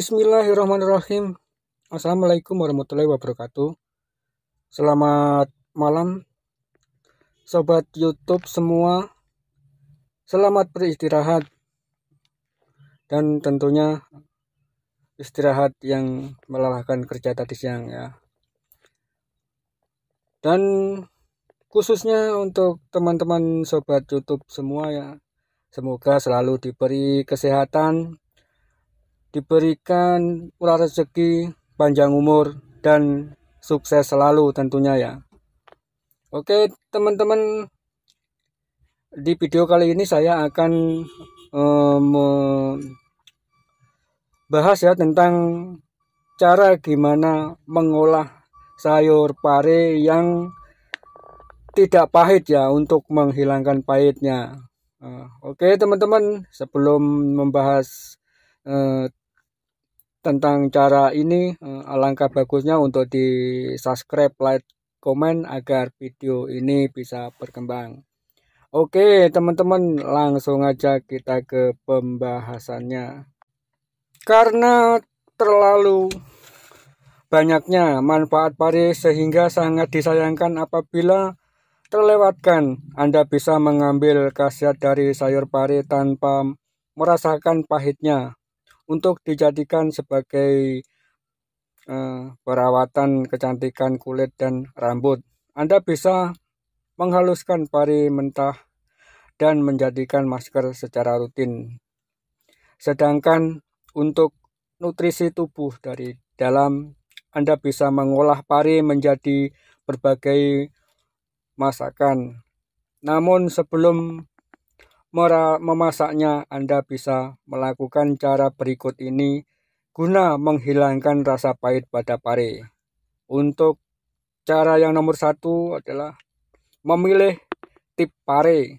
Bismillahirrahmanirrahim. Assalamualaikum warahmatullahi wabarakatuh. Selamat malam, sobat YouTube semua. Selamat beristirahat, dan tentunya istirahat yang melelahkan kerja tadi siang ya. Dan khususnya untuk teman-teman sobat YouTube semua ya, semoga selalu diberi kesehatan diberikan ular rezeki, panjang umur, dan sukses selalu tentunya ya. Oke teman-teman, di video kali ini saya akan um, eh, bahas ya tentang cara gimana mengolah sayur pare yang tidak pahit ya untuk menghilangkan pahitnya. Uh, Oke teman-teman, sebelum membahas uh, tentang cara ini eh, alangkah bagusnya untuk di subscribe like komen agar video ini bisa berkembang Oke teman-teman langsung aja kita ke pembahasannya karena terlalu banyaknya manfaat pari sehingga sangat disayangkan apabila terlewatkan Anda bisa mengambil khasiat dari sayur pari tanpa merasakan pahitnya untuk dijadikan sebagai eh, perawatan kecantikan kulit dan rambut. Anda bisa menghaluskan pari mentah dan menjadikan masker secara rutin. Sedangkan untuk nutrisi tubuh dari dalam, Anda bisa mengolah pari menjadi berbagai masakan. Namun sebelum memasaknya, Anda bisa melakukan cara berikut ini guna menghilangkan rasa pahit pada pare. Untuk cara yang nomor satu adalah memilih tip pare.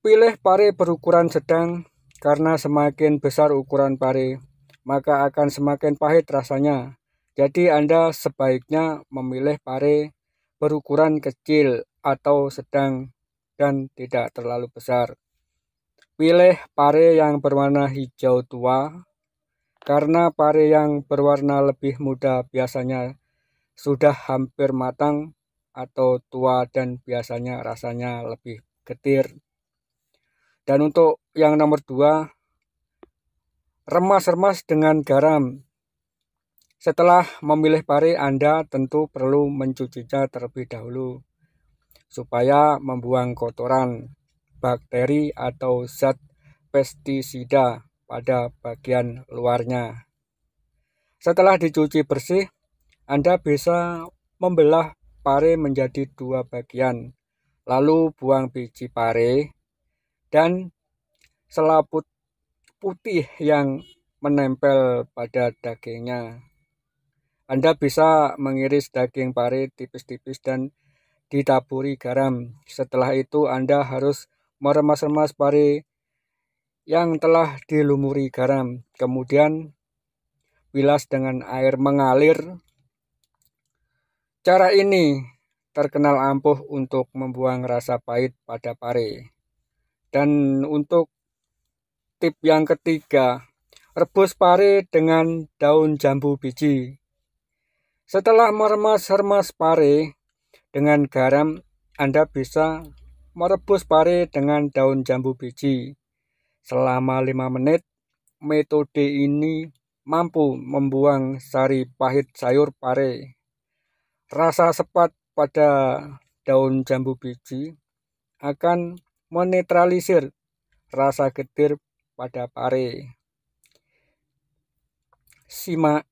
Pilih pare berukuran sedang karena semakin besar ukuran pare, maka akan semakin pahit rasanya. Jadi Anda sebaiknya memilih pare berukuran kecil atau sedang dan tidak terlalu besar. Pilih pare yang berwarna hijau tua, karena pare yang berwarna lebih muda biasanya sudah hampir matang atau tua dan biasanya rasanya lebih getir. Dan untuk yang nomor dua, remas-remas dengan garam. Setelah memilih pare, Anda tentu perlu mencucinya terlebih dahulu supaya membuang kotoran, bakteri atau zat pestisida pada bagian luarnya. Setelah dicuci bersih, Anda bisa membelah pare menjadi dua bagian, lalu buang biji pare dan selaput putih yang menempel pada dagingnya. Anda bisa mengiris daging pare tipis-tipis dan ditaburi garam. Setelah itu Anda harus meremas-remas pare yang telah dilumuri garam. Kemudian bilas dengan air mengalir. Cara ini terkenal ampuh untuk membuang rasa pahit pada pare. Dan untuk tip yang ketiga, rebus pare dengan daun jambu biji. Setelah meremas-remas pare, dengan garam, Anda bisa merebus pare dengan daun jambu biji. Selama 5 menit, metode ini mampu membuang sari pahit sayur pare. Rasa sepat pada daun jambu biji akan menetralisir rasa getir pada pare. Simak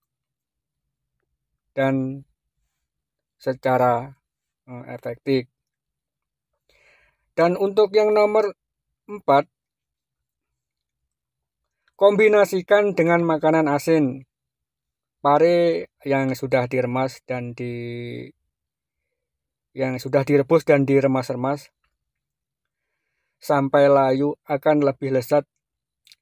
dan secara efektif. Eh, dan untuk yang nomor 4 kombinasikan dengan makanan asin. Pare yang sudah diremas dan di yang sudah direbus dan diremas-remas sampai layu akan lebih lezat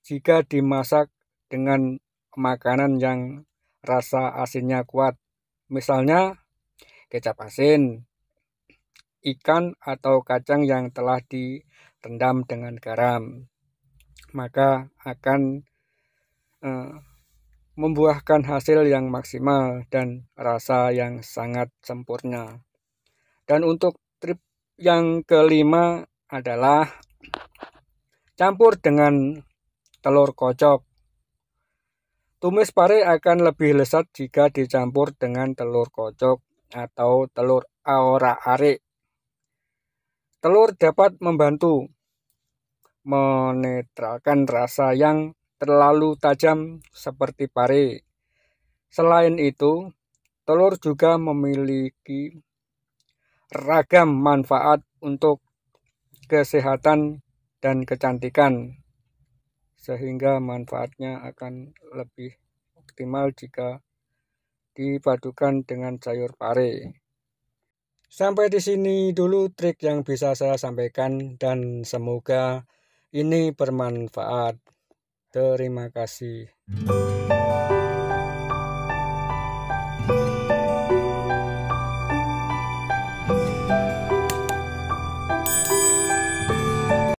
jika dimasak dengan makanan yang rasa asinnya kuat. Misalnya kecap asin, ikan atau kacang yang telah direndam dengan garam, maka akan eh, membuahkan hasil yang maksimal dan rasa yang sangat sempurna. Dan untuk trip yang kelima adalah campur dengan telur kocok. Tumis pare akan lebih lezat jika dicampur dengan telur kocok atau telur aora arik. Telur dapat membantu menetralkan rasa yang terlalu tajam seperti pare. Selain itu, telur juga memiliki ragam manfaat untuk kesehatan dan kecantikan. Sehingga manfaatnya akan lebih optimal jika dipadukan dengan sayur pare. Sampai di sini dulu trik yang bisa saya sampaikan dan semoga ini bermanfaat. Terima kasih.